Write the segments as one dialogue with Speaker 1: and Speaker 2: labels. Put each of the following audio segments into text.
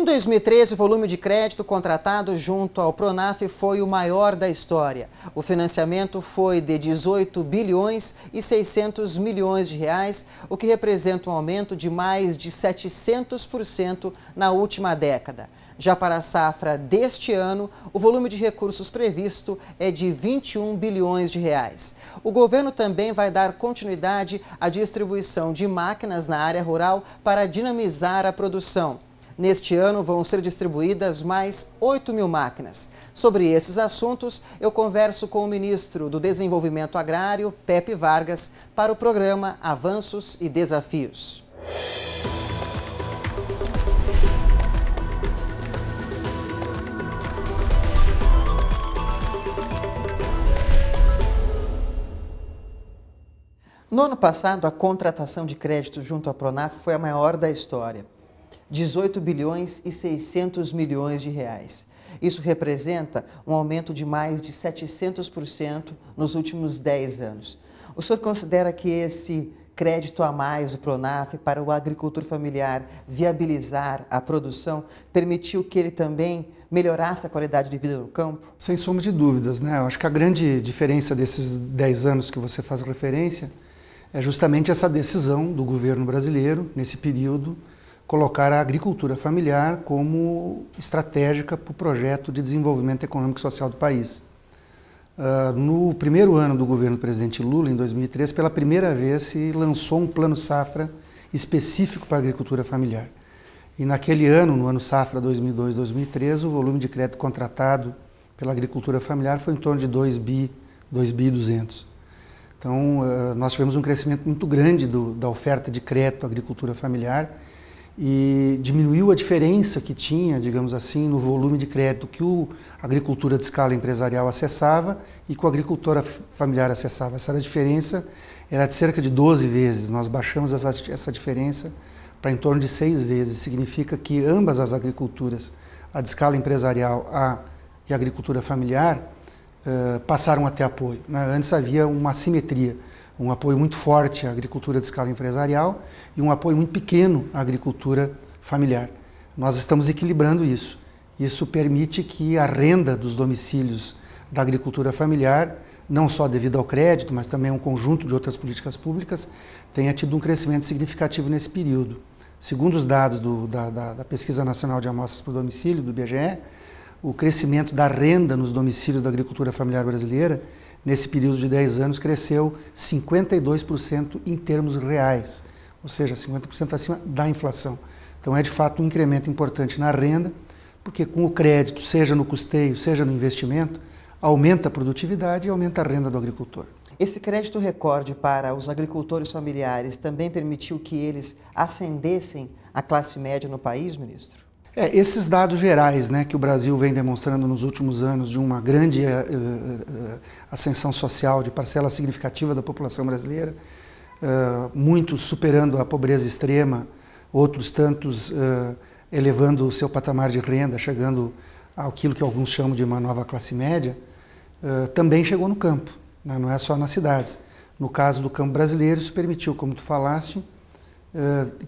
Speaker 1: Em 2013, o volume de crédito contratado junto ao Pronaf foi o maior da história. O financiamento foi de 18 bilhões e 600 milhões de reais, o que representa um aumento de mais de 700% na última década. Já para a safra deste ano, o volume de recursos previsto é de 21 bilhões de reais. O governo também vai dar continuidade à distribuição de máquinas na área rural para dinamizar a produção. Neste ano vão ser distribuídas mais 8 mil máquinas. Sobre esses assuntos, eu converso com o ministro do Desenvolvimento Agrário, Pepe Vargas, para o programa Avanços e Desafios. No ano passado, a contratação de crédito junto à Pronaf foi a maior da história. 18 bilhões e 600 milhões de reais. Isso representa um aumento de mais de 700% nos últimos 10 anos. O senhor considera que esse crédito a mais do Pronaf para o agricultor familiar viabilizar a produção permitiu que ele também melhorasse a qualidade de vida no campo?
Speaker 2: Sem sombra de dúvidas, né? Eu acho que a grande diferença desses 10 anos que você faz referência é justamente essa decisão do governo brasileiro, nesse período, colocar a agricultura familiar como estratégica para o projeto de desenvolvimento econômico e social do país. Ah, no primeiro ano do governo do presidente Lula, em 2003, pela primeira vez se lançou um plano safra específico para a agricultura familiar. E naquele ano, no ano safra 2002-2003, o volume de crédito contratado pela agricultura familiar foi em torno de 2 bi, 2 bi 200. Então, ah, nós tivemos um crescimento muito grande do, da oferta de crédito à agricultura familiar e diminuiu a diferença que tinha, digamos assim, no volume de crédito que a agricultura de escala empresarial acessava e que o agricultor familiar acessava. Essa diferença era de cerca de 12 vezes. Nós baixamos essa, essa diferença para em torno de 6 vezes. Significa que ambas as agriculturas, a de escala empresarial a, e a agricultura familiar, uh, passaram a ter apoio. Né? Antes havia uma assimetria um apoio muito forte à agricultura de escala empresarial e um apoio muito pequeno à agricultura familiar. Nós estamos equilibrando isso. Isso permite que a renda dos domicílios da agricultura familiar, não só devido ao crédito, mas também a um conjunto de outras políticas públicas, tenha tido um crescimento significativo nesse período. Segundo os dados do, da, da, da Pesquisa Nacional de Amostras por Domicílio, do IBGE, o crescimento da renda nos domicílios da agricultura familiar brasileira nesse período de 10 anos, cresceu 52% em termos reais, ou seja, 50% acima da inflação. Então é de fato um incremento importante na renda, porque com o crédito, seja no custeio, seja no investimento, aumenta a produtividade e aumenta a renda do agricultor.
Speaker 1: Esse crédito recorde para os agricultores familiares também permitiu que eles ascendessem à classe média no país, ministro?
Speaker 2: É, esses dados gerais né, que o Brasil vem demonstrando nos últimos anos de uma grande uh, uh, ascensão social de parcela significativa da população brasileira, uh, muitos superando a pobreza extrema, outros tantos elevando o seu patamar de renda, chegando àquilo que alguns chamam de uma nova classe média, também chegou no campo, né, não é só nas cidades. No caso do campo brasileiro, isso permitiu, como tu falaste,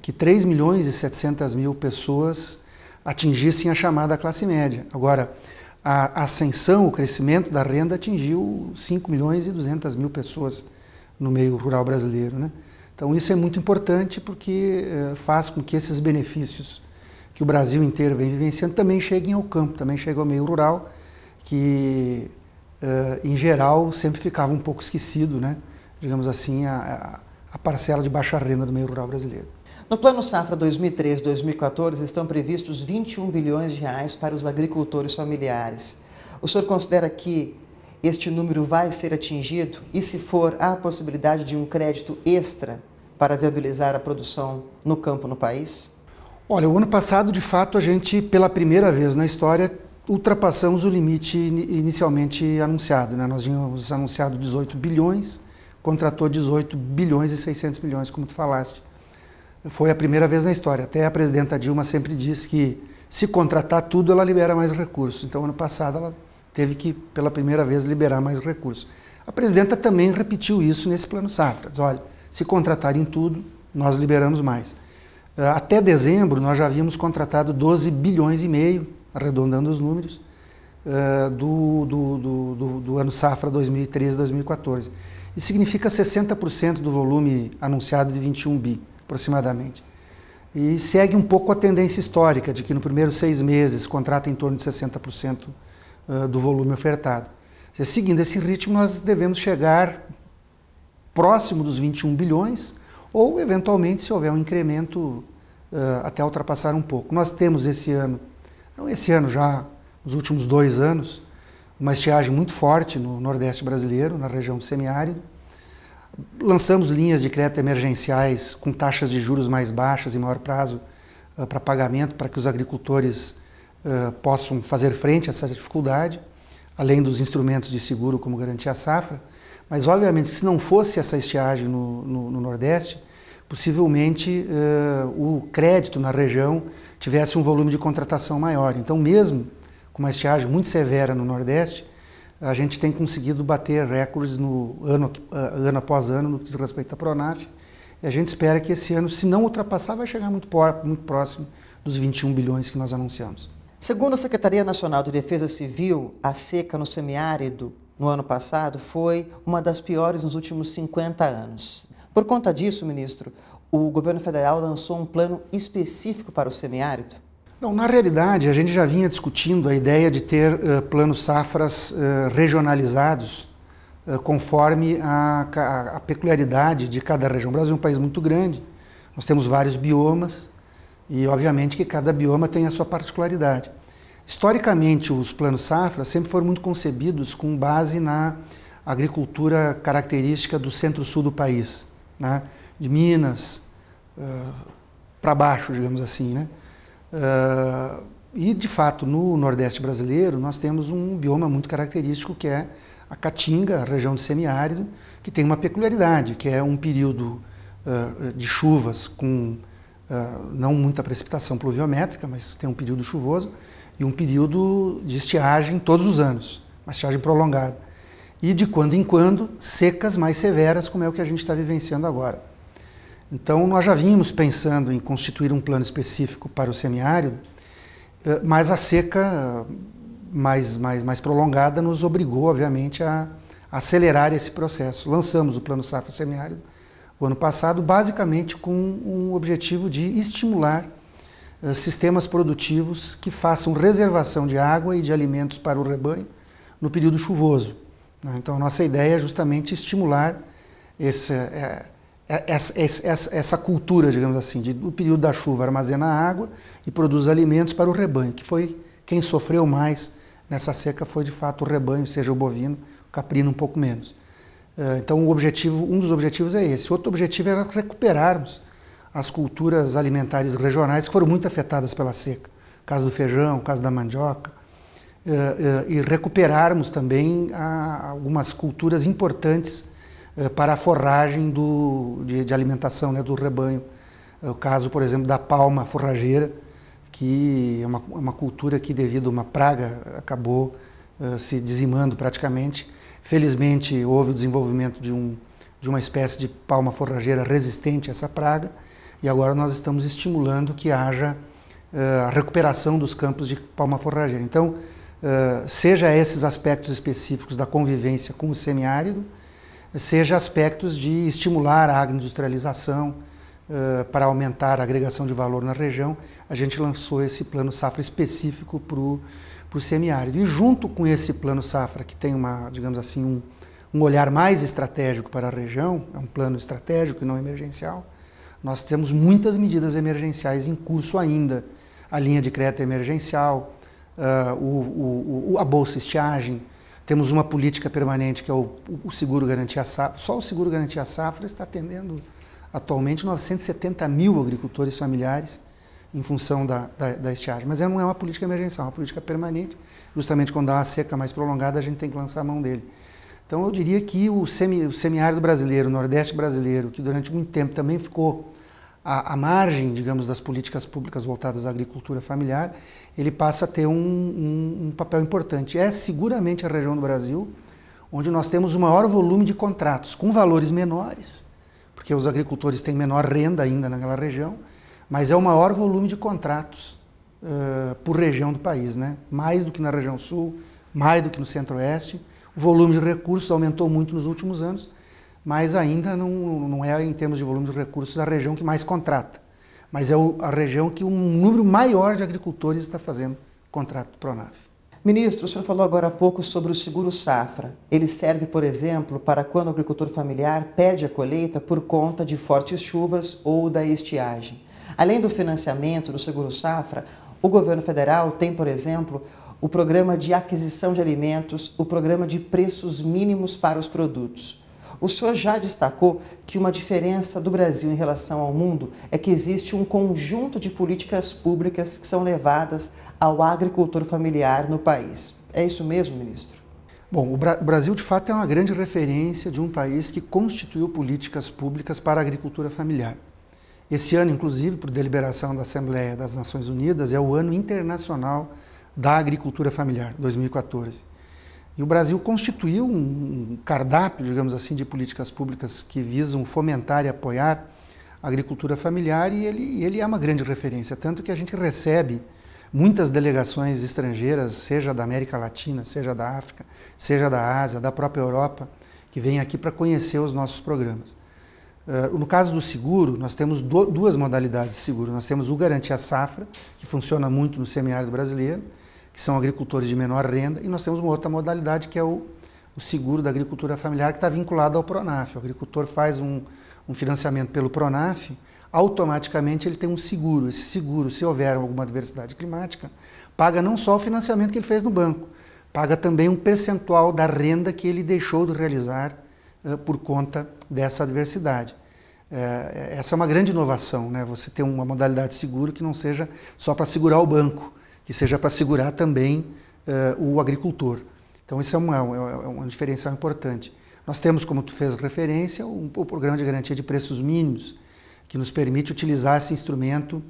Speaker 2: que 3 milhões e 700 mil pessoas atingissem a chamada classe média. Agora, a ascensão, o crescimento da renda atingiu 5 milhões e 200 mil pessoas no meio rural brasileiro. Né? Então isso é muito importante porque eh, faz com que esses benefícios que o Brasil inteiro vem vivenciando também cheguem ao campo, também cheguem ao meio rural, que eh, em geral sempre ficava um pouco esquecido, né? digamos assim, a, a parcela de baixa renda do meio rural brasileiro.
Speaker 1: No Plano Safra 2013 2014 estão previstos 21 bilhões de reais para os agricultores familiares. O senhor considera que este número vai ser atingido e, se for, há a possibilidade de um crédito extra para viabilizar a produção
Speaker 2: no campo no país? Olha, o ano passado, de fato, a gente, pela primeira vez na história, ultrapassamos o limite inicialmente anunciado. Né? Nós tínhamos anunciado 18 bilhões, contratou 18 bilhões e 600 milhões, como tu falaste. Foi a primeira vez na história. Até a presidenta Dilma sempre disse que se contratar tudo, ela libera mais recursos. Então, ano passado, ela teve que, pela primeira vez, liberar mais recursos. A presidenta também repetiu isso nesse plano safra. Diz, olha, se contratarem tudo, nós liberamos mais. Ah, até dezembro, nós já havíamos contratado 12 bilhões e meio, arredondando os números, ah, do, do, do, do ano safra 2013-2014. Isso significa 60% do volume anunciado de 21 bi, aproximadamente. E segue um pouco a tendência histórica de que no primeiro seis meses contrata em torno de 60% do volume ofertado. Seguindo esse ritmo, nós devemos chegar próximo dos 21 bilhões ou, eventualmente, se houver um incremento, até ultrapassar um pouco. Nós temos esse ano, não esse ano já, nos últimos dois anos, uma estiagem muito forte no Nordeste brasileiro, na região do semiárido. Lançamos linhas de crédito emergenciais com taxas de juros mais baixas e maior prazo uh, para pagamento, para que os agricultores uh, possam fazer frente a essa dificuldade, além dos instrumentos de seguro como garantia safra. Mas, obviamente, se não fosse essa estiagem no, no, no Nordeste, possivelmente uh, o crédito na região tivesse um volume de contratação maior. Então, mesmo com uma estiagem muito severa no Nordeste, a gente tem conseguido bater recordes no ano, ah, ano após ano no que diz respeito à Pronaf. E a gente espera que esse ano, se não ultrapassar, vai chegar muito, muito próximo dos 21 bilhões que nós anunciamos.
Speaker 1: Segundo a Secretaria Nacional de Defesa Civil, a seca no semiárido no ano passado foi uma das piores nos últimos 50 anos. Por conta disso, ministro, o governo federal lançou um plano específico para o semiárido?
Speaker 2: Não, na realidade, a gente já vinha discutindo a ideia de ter uh, planos safras uh, regionalizados uh, conforme a, a, a, peculiaridade de cada região. O Brasil é um país muito grande, nós temos vários biomas e, obviamente, que cada bioma tem a sua particularidade. Historicamente, os planos safras sempre foram muito concebidos com base na agricultura característica do centro-sul do país, né? de Minas para baixo, digamos assim, né? Uh, e, de fato, no Nordeste brasileiro, nós temos um bioma muito característico que é a Caatinga, a região de semiárido, que tem uma peculiaridade, que é um período uh, de chuvas com uh, não muita precipitação pluviométrica, mas tem um período chuvoso, e um período de estiagem todos os anos, uma estiagem prolongada. E, de quando em quando, secas mais severas, como é o que a gente está vivenciando agora. Então, nós já vínhamos pensando em constituir um plano específico para o semiárido, eh, mas a seca mais, mais, mais prolongada nos obrigou, obviamente, a acelerar esse processo. Lançamos o Plano Safra Semiárido o ano passado, basicamente com um objetivo de estimular eh, sistemas produtivos que façam reservação de água e de alimentos para o rebanho no período chuvoso. Né. Então, a nossa ideia é justamente estimular esse eh, é, essa, essa, essa, cultura, digamos assim, de, do período da chuva armazena água e produz alimentos para o rebanho, que foi quem sofreu mais nessa seca foi de fato o rebanho, seja o bovino, o caprino um pouco menos. É, então, o objetivo, um dos objetivos é esse. Outro objetivo era recuperarmos as culturas alimentares regionais que foram muito afetadas pela seca, o caso do feijão, o caso da mandioca, é, e recuperarmos também algumas culturas importantes eh, para a forragem do, de, de alimentação né, do rebanho. É o caso, por exemplo, da palma forrageira, que é uma, é uma cultura que, devido a uma praga, acabou uh, se dizimando praticamente. Felizmente, houve o desenvolvimento de, um, de uma espécie de palma forrageira resistente a essa praga, e agora nós estamos estimulando que haja uh, a recuperação dos campos de palma forrageira. Então, uh, seja esses aspectos específicos da convivência com o semiárido, seja aspectos de estimular a agroindustrialização, uh, para aumentar a agregação de valor na região, a gente lançou esse plano safra específico para o semiárido. E junto com esse plano safra, que tem uma, digamos assim, um, um olhar mais estratégico para a região, é um plano estratégico e não emergencial, nós temos muitas medidas emergenciais em curso ainda. A linha de crédito emergencial, uh, o, o, o, a bolsa estiagem, temos uma política permanente que é o, o seguro garantia safra. Só o seguro garantia safra está atendendo atualmente 970 mil agricultores familiares em função da, da, da estiagem. Mas é, não é uma política emergencial, é uma política permanente. Justamente quando há uma seca mais prolongada, a gente tem que lançar a mão dele. Então eu diria que o, semi, o semiárido brasileiro, o nordeste brasileiro, que durante muito tempo também ficou à, à margem, digamos, das políticas públicas voltadas à agricultura familiar, ele passa a ter um, um, um papel importante. É seguramente a região do Brasil onde nós temos o maior volume de contratos, com valores menores, porque os agricultores têm menor renda ainda naquela região, mas é o maior volume de contratos uh, por região do país, né? mais do que na região sul, mais do que no centro-oeste. O volume de recursos aumentou muito nos últimos anos mas ainda não, não é, em termos de volume de recursos, a região que mais contrata. Mas é a região que um número maior de agricultores está fazendo contrato Pronaf. Ministro, o senhor falou agora há pouco sobre o seguro safra. Ele serve, por exemplo, para
Speaker 1: quando o agricultor familiar perde a colheita por conta de fortes chuvas ou da estiagem. Além do financiamento do seguro safra, o governo federal tem, por exemplo, o programa de aquisição de alimentos, o programa de preços mínimos para os produtos. O senhor já destacou que uma diferença do Brasil em relação ao mundo é que existe um conjunto de políticas públicas que são levadas ao agricultor familiar no país. É isso mesmo, ministro?
Speaker 2: Bom, o, Brasil de fato é uma grande referência de um país que constituiu políticas públicas para a agricultura familiar. Esse ano, inclusive, por deliberação da Assembleia das Nações Unidas, é o Ano Internacional da Agricultura Familiar, 2014. E o Brasil constituiu um cardápio, digamos assim, de políticas públicas que visam fomentar e apoiar a agricultura familiar e ele, ele é uma grande referência, tanto que a gente recebe muitas delegações estrangeiras, seja da América Latina, seja da África, seja da Ásia, da própria Europa, que vêm aqui para conhecer os nossos programas. Eh, no caso do seguro, nós temos duas modalidades de seguro. Nós temos o Garantia Safra, que funciona muito no semiárido brasileiro, que são agricultores de menor renda, e nós temos uma outra modalidade que é o, o seguro da agricultura familiar, que está vinculado ao PRONAF. O agricultor faz um, um financiamento pelo PRONAF, automaticamente ele tem um seguro. Esse seguro, se houver alguma adversidade climática, paga não só o financiamento que ele fez no banco, paga também um percentual da renda que ele deixou de realizar uh, por conta dessa adversidade. Eh, eh, essa é uma grande inovação, né? você ter uma modalidade de seguro que não seja só para segurar o banco, que seja para segurar também uh, o agricultor. Então, isso é uma, é, é uma diferencial importante. Nós temos, como tu fez referência, um, o Programa de Garantia de Preços Mínimos, que nos permite utilizar esse instrumento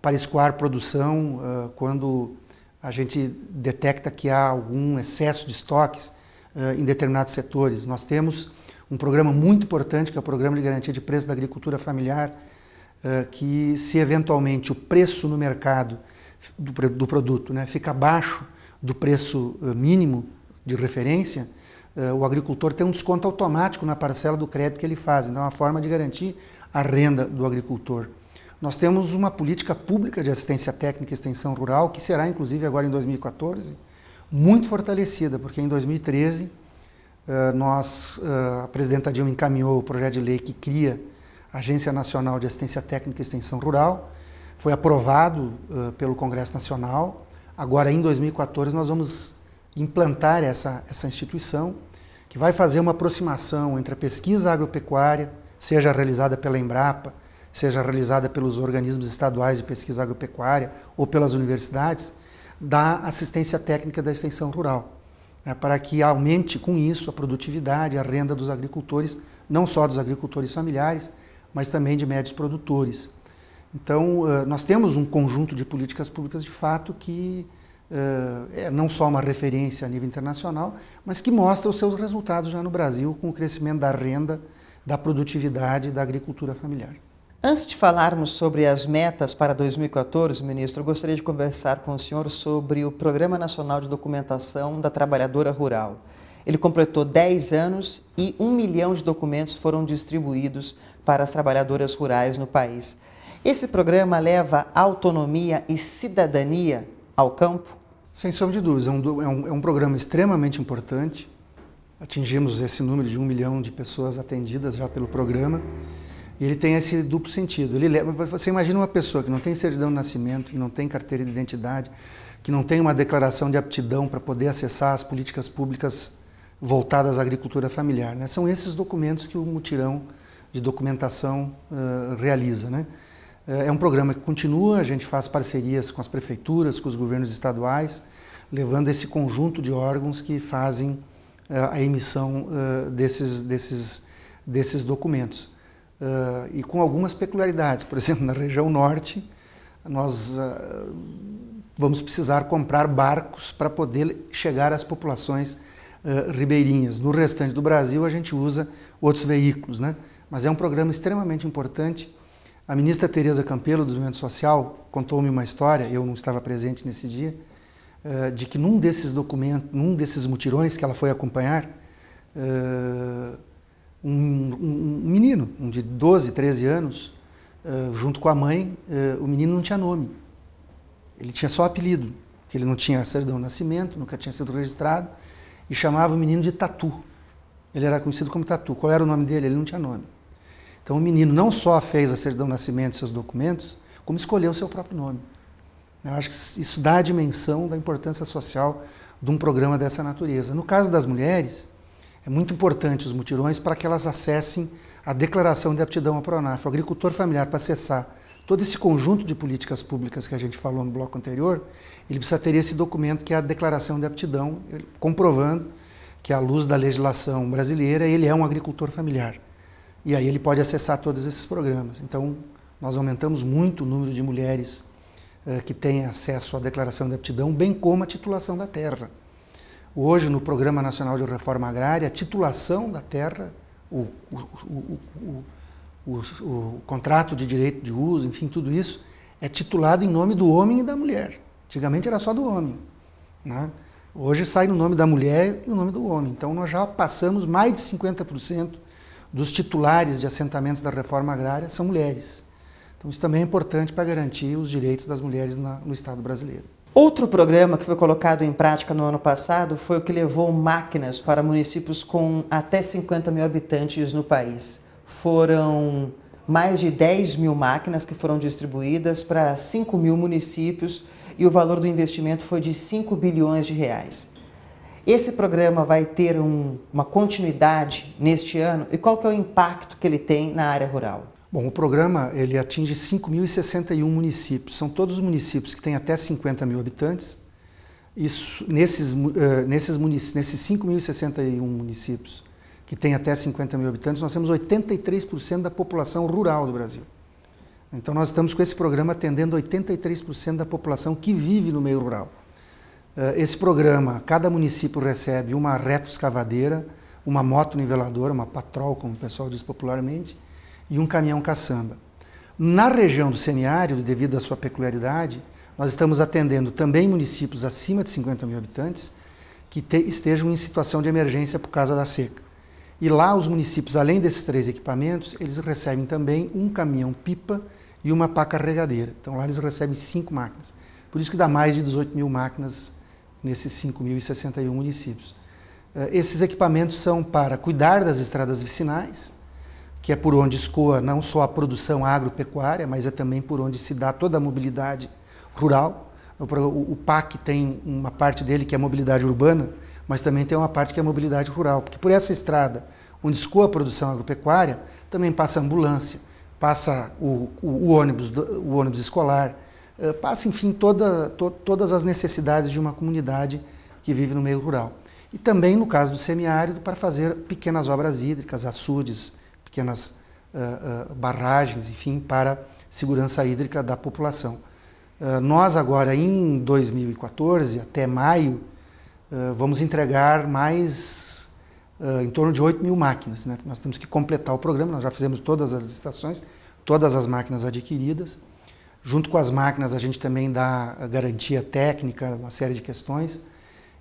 Speaker 2: para escoar produção uh, quando a gente detecta que há algum excesso de estoques uh, em determinados setores. Nós temos um programa muito importante, que é o Programa de Garantia de Preço da Agricultura Familiar, uh, que se eventualmente o preço no mercado do, do produto, né, fica abaixo do preço eh, mínimo de referência, eh, o agricultor tem um desconto automático na parcela do crédito que ele faz. Então, é uma forma de garantir a renda do agricultor. Nós temos uma política pública de assistência técnica e extensão rural, que será, inclusive, agora em 2014, muito fortalecida, porque em 2013 eh, nós, a presidenta Dilma encaminhou o projeto de lei que cria a Agência Nacional de Assistência Técnica e Extensão Rural, foi aprovado uh, pelo Congresso Nacional. Agora, em 2014, nós vamos implantar essa, essa instituição, que vai fazer uma aproximação entre a pesquisa agropecuária, seja realizada pela Embrapa, seja realizada pelos organismos estaduais de pesquisa agropecuária ou pelas universidades, da assistência técnica da extensão rural, né, para que aumente com isso a produtividade, a renda dos agricultores, não só dos agricultores familiares, mas também de médios produtores. Então, eh, nós temos um conjunto de políticas públicas de fato que eh, é não só uma referência a nível internacional, mas que mostra os seus resultados já no Brasil com o crescimento da renda, da produtividade da agricultura familiar. Antes de falarmos sobre
Speaker 1: as metas para 2014, ministro, gostaria de conversar com o senhor sobre o Programa Nacional de Documentação da Trabalhadora Rural. Ele completou 10 anos e um milhão de documentos foram distribuídos para as trabalhadoras rurais no país. Esse programa leva autonomia e cidadania
Speaker 2: ao campo? Sem sombra de dúvidas, é um, é um, é um programa extremamente importante. Atingimos esse número de um milhão de pessoas atendidas já pelo programa. E ele tem esse duplo sentido. Ele leva, você imagina uma pessoa que não tem certidão de nascimento, que não tem carteira de identidade, que não tem uma declaração de aptidão para poder acessar as políticas públicas voltadas à agricultura familiar. Né? São esses documentos que o mutirão de documentação uh, realiza. Né? É, é um programa que continua, a gente faz parcerias com as prefeituras, com os governos estaduais, levando esse conjunto de órgãos que fazem é, a emissão é, desses, desses, desses documentos. E com algumas peculiaridades, por exemplo, na região norte, nós vamos precisar comprar barcos para poder chegar às populações ribeirinhas. No restante do Brasil, a gente usa outros veículos, né? mas é um programa extremamente importante a ministra Tereza Campelo, do Desenvolvimento Social, contou-me uma história, eu não estava presente nesse dia, eh, de que num desses documentos, num desses mutirões que ela foi acompanhar, eh, um, menino, um de 12, 13 anos, eh, junto com a mãe, o menino não tinha nome. Ele tinha só apelido, que ele não tinha certidão de nascimento, nunca tinha sido registrado, e chamava o menino de Tatu. Ele era conhecido como Tatu. Qual era o nome dele? Ele não tinha nome. Então o menino não só fez a certidão de nascimento e seus documentos, como escolheu o seu próprio nome. Eu acho que isso dá a dimensão da importância social de um programa dessa natureza. No caso das mulheres, é muito importante os mutirões para que elas acessem a declaração de aptidão à Pronaf, o agricultor familiar, para acessar todo esse conjunto de políticas públicas que a gente falou no bloco anterior, ele precisa ter esse documento que é a declaração de aptidão, comprovando que à luz da legislação brasileira ele é um agricultor familiar. E aí ele pode acessar todos esses programas. Então, nós aumentamos muito o número de mulheres eh, que têm acesso à declaração de aptidão, bem como a titulação da terra. Hoje, no Programa Nacional de Reforma Agrária, a titulação da terra, o, o, o, o contrato de direito de uso, enfim, tudo isso, é titulado em nome do homem e da mulher. Antigamente era só do homem. Né? Hoje sai no nome da mulher e no nome do homem. Então nós já passamos mais de 50% dos titulares de assentamentos da reforma agrária são mulheres. Então, isso também é importante para garantir os direitos das mulheres na, no Estado brasileiro. Outro programa que foi colocado em
Speaker 1: prática no ano passado foi o que levou máquinas para municípios com até 50 mil habitantes no país. Foram mais de 10 mil máquinas que foram distribuídas para 5 mil municípios e o valor do investimento foi de 5 bilhões de reais. Esse programa vai ter um, uma continuidade neste ano e qual que é o impacto que ele tem na área rural?
Speaker 2: Bom, o programa ele atinge 5.061 municípios. São todos os municípios que têm até 50 mil habitantes. Isso, nesses, uh, nesses, nesses 5.061 municípios que têm até 50 mil habitantes, nós temos 83% da população rural do Brasil. Então, nós estamos com esse programa atendendo 83% da população que vive no meio rural. Eh, esse programa, cada município recebe uma retroescavadeira, uma moto niveladora, uma patrol, como o pessoal diz popularmente, e um caminhão caçamba. Na região do semiárido, devido à sua peculiaridade, nós estamos atendendo também municípios acima de 50 mil habitantes que te, estejam em situação de emergência por causa da seca. E lá os municípios, além desses três equipamentos, eles recebem também um caminhão-pipa e uma pá carregadeira. Então lá eles recebem cinco máquinas. Por isso que dá mais de 18 mil máquinas nesses 5.061 municípios. Eh, esses equipamentos são para cuidar das estradas vicinais, que é por onde escoa não só a produção agropecuária, mas é também por onde se dá toda a mobilidade rural. O PAC tem uma parte dele que é a mobilidade urbana, mas também tem uma parte que é a mobilidade rural, porque por essa estrada onde escoa a produção agropecuária, também passa ambulância, passa o, o, o ônibus, o ônibus escolar, eh, passa, enfim, toda, to, todas as necessidades de uma comunidade que vive no meio rural. E também, no caso do semiárido, para fazer pequenas obras hídricas, açudes, pequenas uh, uh, barragens, enfim, para segurança hídrica da população. Uh, nós, agora, em 2014, até maio, vamos entregar mais em torno de 8 mil máquinas. Né? Nós temos que completar o programa, nós já fizemos todas as estações, todas as máquinas adquiridas. Junto com as máquinas, a gente também dá eh, garantia técnica, uma série de questões.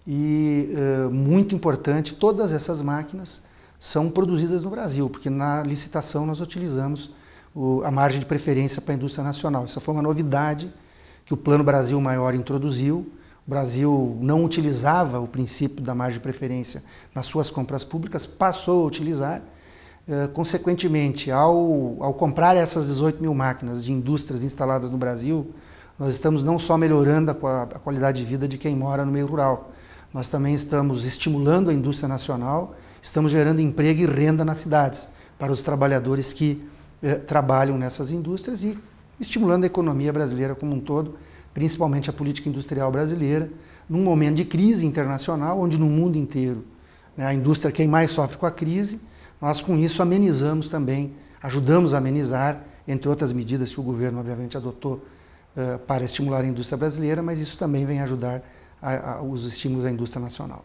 Speaker 2: E uh, muito importante, todas essas máquinas são produzidas no Brasil, porque na licitação nós utilizamos o, a margem de preferência para a indústria nacional. Essa foi uma novidade que o Plano Brasil Maior introduziu. O Brasil não utilizava o princípio da margem de preferência nas suas compras públicas, passou a utilizar eh, consequentemente, ao, ao comprar essas 18 mil máquinas de indústrias instaladas no Brasil, nós estamos não só melhorando a, a qualidade de vida de quem mora no meio rural, nós também estamos estimulando a indústria nacional, estamos gerando emprego e renda nas cidades para os trabalhadores que eh, trabalham nessas indústrias e estimulando a economia brasileira como um todo, principalmente a política industrial brasileira, num momento de crise internacional, onde no mundo inteiro né, a indústria é quem mais sofre com a crise nós com isso amenizamos também, ajudamos a amenizar, entre outras medidas que o governo obviamente adotou uh, para estimular a indústria brasileira, mas isso também vem ajudar a, a, os estímulos à indústria nacional.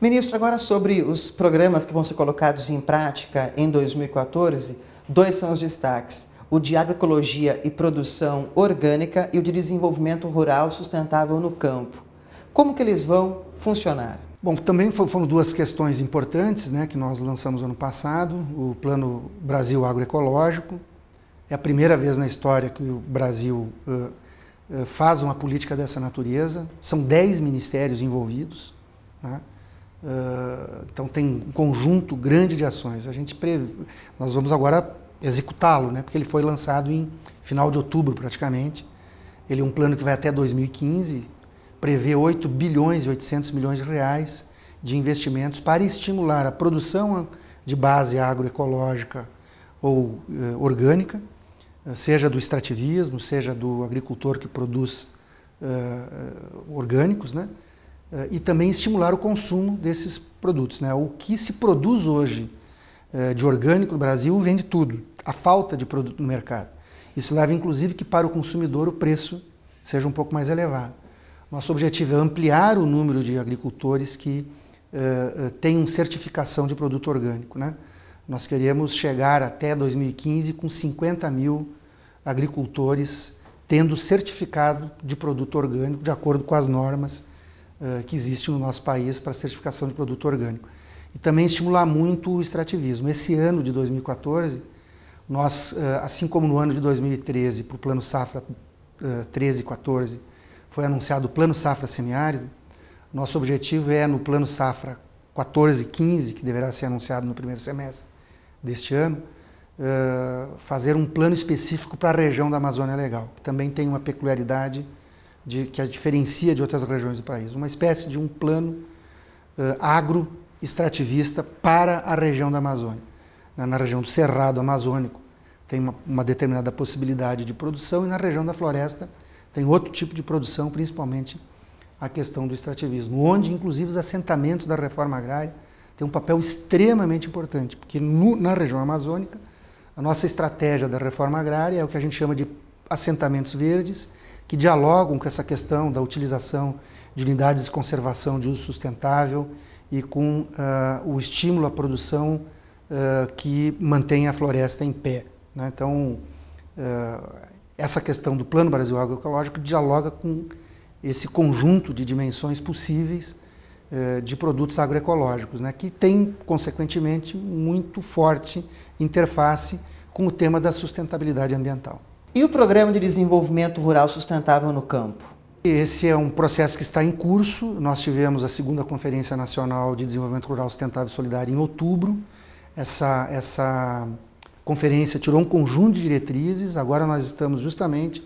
Speaker 2: Ministro, agora sobre os programas que vão ser colocados em prática
Speaker 1: em 2014, dois são os destaques: o de agroecologia e produção orgânica e o de desenvolvimento rural sustentável no campo. Como que eles vão funcionar?
Speaker 2: Bom, também foram duas questões importantes né, que nós lançamos ano passado, o Plano Brasil Agroecológico. É a primeira vez na história que o Brasil uh, uh, faz uma política dessa natureza. São dez ministérios envolvidos, né? uh, então tem um conjunto grande de ações. A gente Nós vamos agora executá-lo, né, porque ele foi lançado em final de outubro praticamente. Ele é um plano que vai até 2015, prevê 8 bilhões e 800 milhões de reais de investimentos para estimular a produção de base agroecológica ou eh, orgânica, eh, seja do extrativismo, seja do agricultor que produz eh, eh orgânicos, né? Eh, e também estimular o consumo desses produtos. Né? O que se produz hoje eh, de orgânico no Brasil vende tudo, a falta de produto no mercado. Isso leva, inclusive, que para o consumidor o preço seja um pouco mais elevado. Nosso objetivo é ampliar o número de agricultores que uh, eh, eh, tenham certificação de produto orgânico. Né? Nós queremos chegar até 2015 com 50 mil agricultores tendo certificado de produto orgânico, de acordo com as normas uh, que existem no nosso país para certificação de produto orgânico. E também estimular muito o extrativismo. Esse ano de 2014, nós, assim como no ano de 2013, para o Plano Safra 13 e 14, foi anunciado o Plano Safra Semiárido. Nosso objetivo é, no Plano Safra 14 15, que deverá ser anunciado no primeiro semestre deste ano, uh, fazer um plano específico para a região da Amazônia Legal, que também tem uma peculiaridade de, que a diferencia de outras regiões do país. Uma espécie de um plano uh, extrativista para a região da Amazônia. Na, na região do Cerrado Amazônico tem uma, uma, determinada possibilidade de produção e na região da floresta tem outro tipo de produção, principalmente a questão do extrativismo, onde inclusive os assentamentos da reforma agrária têm um papel extremamente importante, porque no, na região amazônica, a nossa estratégia da reforma agrária é o que a gente chama de assentamentos verdes, que dialogam com essa questão da utilização de unidades de conservação de uso sustentável e com uh, o estímulo à produção uh, que mantém a floresta em pé. Né? Então, uh, essa questão do Plano Brasil Agroecológico dialoga com esse conjunto de dimensões possíveis eh, de produtos agroecológicos, né, que tem, consequentemente, muito forte interface com o tema da sustentabilidade ambiental. E o Programa de Desenvolvimento Rural Sustentável no Campo? Esse é um processo que está em curso. Nós tivemos a segunda Conferência Nacional de Desenvolvimento Rural Sustentável e Solidário em outubro. Essa, essa conferência tirou um conjunto de diretrizes, agora nós estamos justamente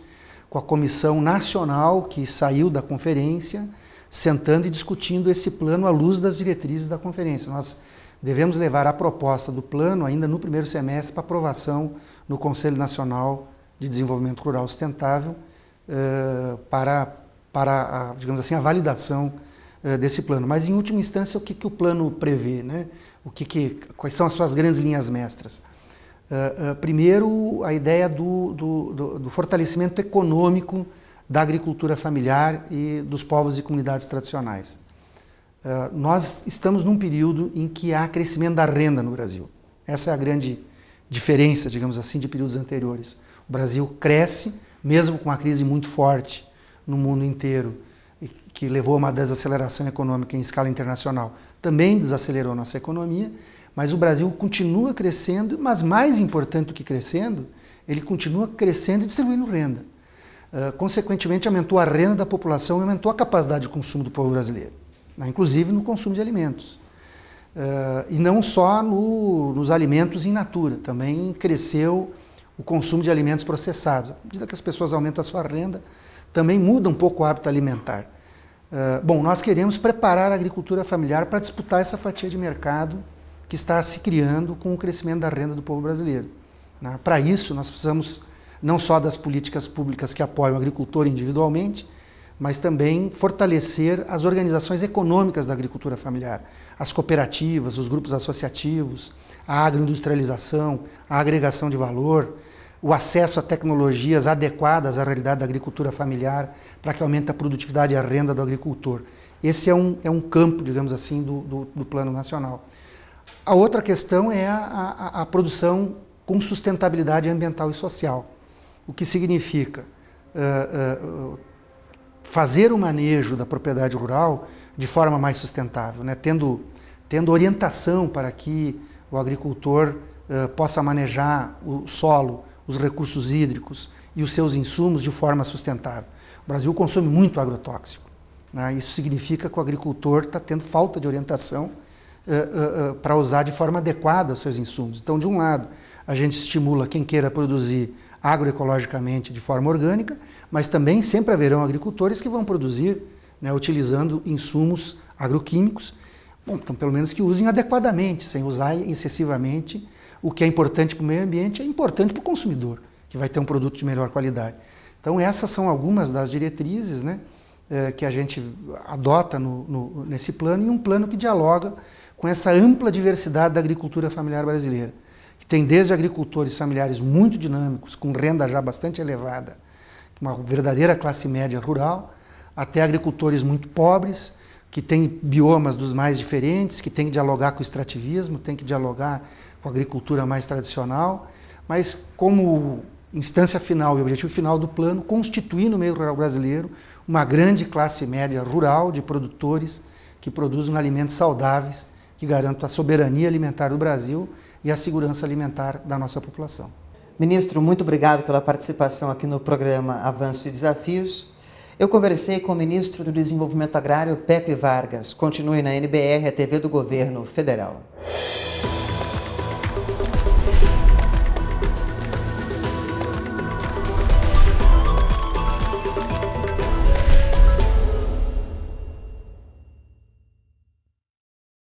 Speaker 2: com a comissão nacional que saiu da conferência, sentando e discutindo esse plano à luz das diretrizes da conferência. Nós devemos levar a proposta do plano ainda no primeiro semestre para aprovação no Conselho Nacional de Desenvolvimento Rural Sustentável uh, para, para a, digamos assim, a validação eh, desse plano. Mas, em última instância, o que, que o plano prevê? Né? O que que, quais são as suas grandes linhas mestras? Uh, primeiro, a ideia do, do, do, do, fortalecimento econômico da agricultura familiar e dos povos e comunidades tradicionais. Uh, nós estamos num período em que há crescimento da renda no Brasil. Essa é a grande diferença, digamos assim, de períodos anteriores. O Brasil cresce, mesmo com uma crise muito forte no mundo inteiro, que levou a uma desaceleração econômica em escala internacional, também desacelerou nossa economia mas o Brasil continua crescendo, mas mais importante do que crescendo, ele continua crescendo e distribuindo renda. Uh, consequentemente, aumentou a renda da população e aumentou a capacidade de consumo do povo brasileiro, né? inclusive no consumo de alimentos. Uh, e não só no, nos alimentos in natura, também cresceu o consumo de alimentos processados. À medida que as pessoas aumentam a sua renda, também muda um pouco o hábito alimentar. Uh, bom, nós queremos preparar a agricultura familiar para disputar essa fatia de mercado que está se criando com o crescimento da renda do povo brasileiro. Né? Para isso, nós precisamos não só das políticas públicas que apoiam o agricultor individualmente, mas também fortalecer as organizações econômicas da agricultura familiar, as cooperativas, os grupos associativos, a agroindustrialização, a agregação de valor, o acesso a tecnologias adequadas à realidade da agricultura familiar para que aumente a produtividade e a renda do agricultor. Esse é um, é um campo, digamos assim, do, do, do Plano Nacional. A outra questão é a, a, a produção com sustentabilidade ambiental e social, o que significa uh, uh, fazer o manejo da propriedade rural de forma mais sustentável, né? tendo, tendo orientação para que o agricultor uh, possa manejar o solo, os recursos hídricos e os seus insumos de forma sustentável. O Brasil consome muito agrotóxico. Né? Isso significa que o agricultor está tendo falta de orientação eh, eh, eh, para usar de forma adequada os seus insumos. Então, de um lado, a gente estimula quem queira produzir agroecologicamente de forma orgânica, mas também sempre haverão agricultores que vão produzir né, utilizando insumos agroquímicos, bom, então pelo menos que usem adequadamente, sem usar excessivamente. O que é importante para o meio ambiente é importante para o consumidor, que vai ter um produto de melhor qualidade. Então essas são algumas das diretrizes né, que a gente adota no, no, nesse plano e um plano que dialoga com essa ampla diversidade da agricultura familiar brasileira, que tem desde agricultores familiares muito dinâmicos, com renda já bastante elevada, uma verdadeira classe média rural, até agricultores muito pobres, que têm biomas dos mais diferentes, que têm que dialogar com o extrativismo, têm que dialogar com a agricultura mais tradicional, mas como instância final e objetivo final do plano, constituir no meio rural brasileiro uma grande classe média rural de produtores que produzem alimentos saudáveis que garantam a soberania alimentar do Brasil e a segurança alimentar da nossa população. Ministro, muito obrigado pela participação aqui no programa
Speaker 1: Avanço e Desafios. Eu conversei com o ministro do Desenvolvimento Agrário, Pepe Vargas. Continue na NBR, a é TV do Governo Federal.